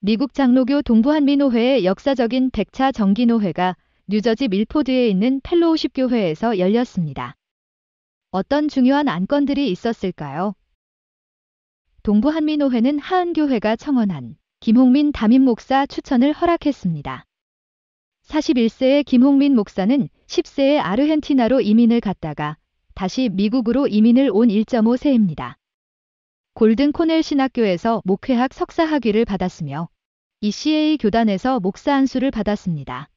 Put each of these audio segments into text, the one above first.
미국 장로교 동부한민노회의 역사적인 100차 정기노회가 뉴저지 밀포드에 있는 펠로우십 교회에서 열렸습니다. 어떤 중요한 안건들이 있었을까요? 동부한민노회는 하은교회가 청원한 김홍민 담임 목사 추천을 허락했습니다. 41세의 김홍민 목사는 10세의 아르헨티나로 이민을 갔다가 다시 미국으로 이민을 온 1.5세입니다. 골든 코넬 신학교에서 목회학 석사 학위를 받았으며 ECA 교단에서 목사 안수를 받았습니다.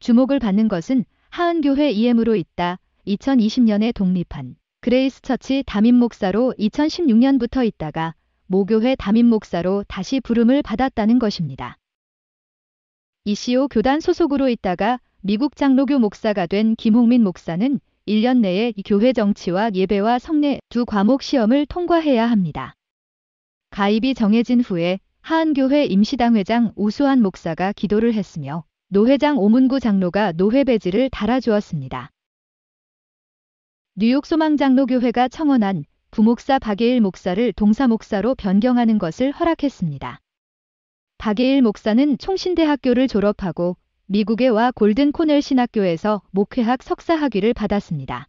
주목을 받는 것은 하은교회 EM으로 있다 2020년에 독립한 그레이스처치 담임 목사로 2016년부터 있다가 모교회 담임 목사로 다시 부름을 받았다는 것입니다. ECO 교단 소속으로 있다가 미국 장로교 목사가 된 김홍민 목사는 1년 내에 교회 정치와 예배와 성례 두 과목 시험을 통과해야 합니다. 가입이 정해진 후에 하은교회 임시당회장 오수환 목사가 기도를 했으며 노회장 오문구 장로가 노회 배지를 달아주었습니다. 뉴욕 소망장로교회가 청원한 부목사 박예일 목사를 동사목사로 변경하는 것을 허락했습니다. 박예일 목사는 총신대학교를 졸업하고 미국의 와 골든 코넬 신학교에서 목회학 석사 학위를 받았습니다.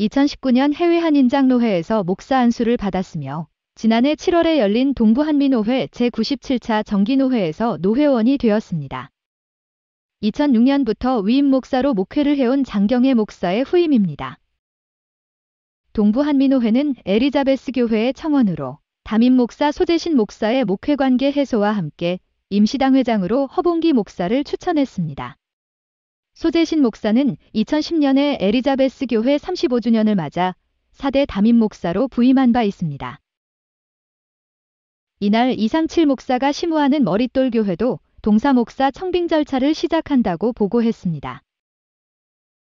2019년 해외 한인장로회에서 목사 안수를 받았으며 지난해 7월에 열린 동부한민노회 제97차 정기노회에서 노회원이 되었습니다. 2006년부터 위임 목사로 목회를 해온 장경혜 목사의 후임입니다. 동부한민노회는 에리자베스 교회의 청원으로 담임 목사 소재신 목사의 목회 관계 해소와 함께 임시당 회장으로 허봉기 목사를 추천했습니다. 소재신 목사는 2010년에 에리자베스 교회 35주년을 맞아 4대 담임 목사로 부임한 바 있습니다. 이날 이상칠 목사가 심우하는 머릿돌 교회도 동사 목사 청빙 절차를 시작한다고 보고했습니다.